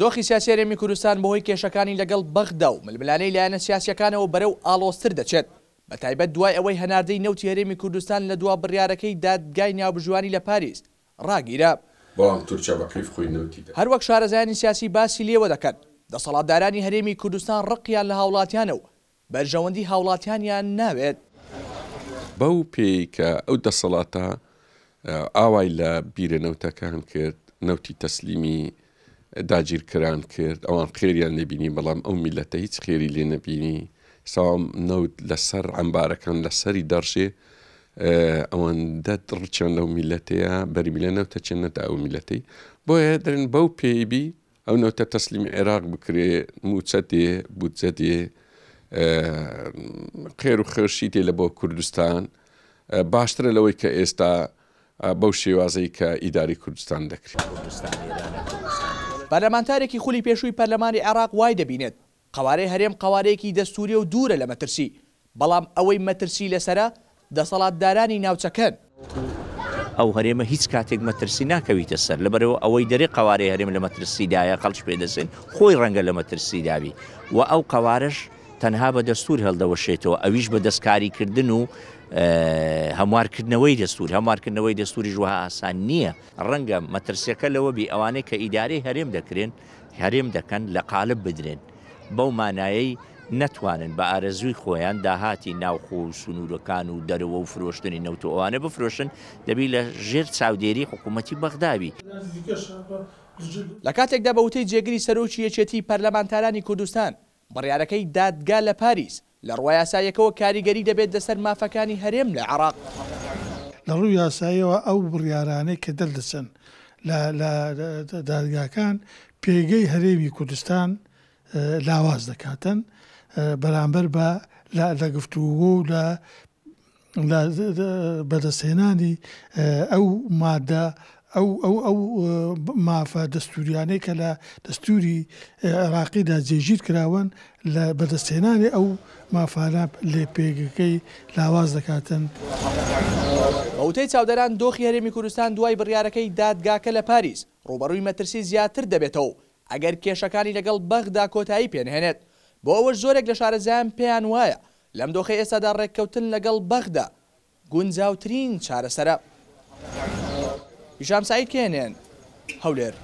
دۆخی سیاسیارێمی کوردستان بەهۆی کێشەکانی لەگەڵ بەغدا و ململانەی لایەنە سیاسەکانەوە بەرەو ئالۆستر دەچێت بە تایبەت دوای ئەوەی هەناردەی نەوتی هەرێمی کوردستان لە دوا بڕیارەکەی دادگای ناوبژوانی لە پاریس ڕاگیرە بەڵام تورکیا بەکریف خۆی نوتی هەروەک شارەزایانی سیاسی باسی لێوە دەکەن دەسەڵاتدارانی هەرێمی کوردستان ڕقیان لە هاوڵاتیانە و بەرژەوەندی هاوڵاتیانیان ناوێت بەو پێی کە ئەو دەسەڵاتە ئاوای لە بیرەنەوتەکان کرد نەوتی تەسلیمی داگیرکران کرد ئەوان خێریان نبینی بەڵام ئەو میلەتە هیچ خێری لێ نەبینی ساوام نەوت لەسەر ئەمبارەکان لەسەری دەڕژێ ئەوەندە ڕچەند لەو میلەتەیە بەرمیلە نەوتە چێنەتە ئەو میلەتەی بۆیە دەرن بەو پێیبی ئەو نەوتە تەسلیم عێراق بکرێ موچەتێ بودجەدێ خێر و خێرشی تێ لە بۆ کوردستان باشترە لەوەی کە ئێستا بەو شێوازەی کە ئیداری کوردستان دەکرێت پەرلەمانتارێکی خولی پێشووی پەرلەمانی عێراق وای دەبینێت قوارەی هەرێم قوارەیەکی دەستوری و دوورە لە مەترسی بەڵام ئەوەی مەترسی لەسرە دەسەڵاتدارانی ناوچەکەن. ئەو هەرێمە هیچ کاتێک مەترسی ناکەویتە سەر لەبەرەوە ئەوەی دەری قوارەی هەرێم لە مەترسیدایە قەڵش پێدەسێن خۆی ڕەنگە لە مەترسیداوی و ئەو قوارش تەنها بە دەستور هەڵدەوەشێتەوە ئەویش بە دەستکاریکردن و هەموارکردنەوەی دەستور هەموارکردنەوەی دەستوری ژوها ئاسان نییە ڕەنگە مەترسیەکە لەوە بی ئەوانەیە کە ئیدارەی هەرێم دەکرێن هەرێم دەکەن لە قالب بدرێن بەو مانایەی نەتوانن بە ئارەزووی خۆیان داهاتی ناوخۆ و سنوورەکان و دەرەوە و فرۆشتنی نەوتەوانە بفرۆشن دەبی لە ژێر چاودێری حکوومەتتی بەغداوی. لە کاتێکدا بەوتەی جێگری سەرۆکی یەکێتی پەرلەمانتارانی کوردستان بڕیارەکەی دادگا لە پاریس لە ڕوای یاسایەکەوە کاریگەری دەبێت دەسەر مافەکانی هەرێم لە عراق لە ڕووی یاساییەوە ئەو بڕیارانەی کە دەردەچن دادگاکان پێگەی هەرێمی کوردستان لاواز دەکاتن بەرامبەر بە لە گفتووە و لە بەدەستێنانی ئەو مادە ئەو ئەو ئەو مافە دەستوریانەی کە لە دەستوری عراقیدا جێژیر کراون لە بەدەستێنانی ئەو مافانە لێ پێگەکەی لاواز دەکاتن. ئەوتەی چاودەران دۆخی هەرێمی کوردستان دوای بڕیارەکەی دادگاکە لە پاریس ڕوبەڕووی مەترسی زیاتر دەبێتەوە ئەگەر کێشەکانی لەگەڵ بەغدا کۆتایی پێنهێنێت بۆ ئەوەش زۆرێک لە شارەزایان پێیان وایە لەم دۆخی ئێستادا ڕێککەوتن لەگەڵ بەغدا گونجاوترین چارەسەرە. هیشام سعید کێنێن هەولێر.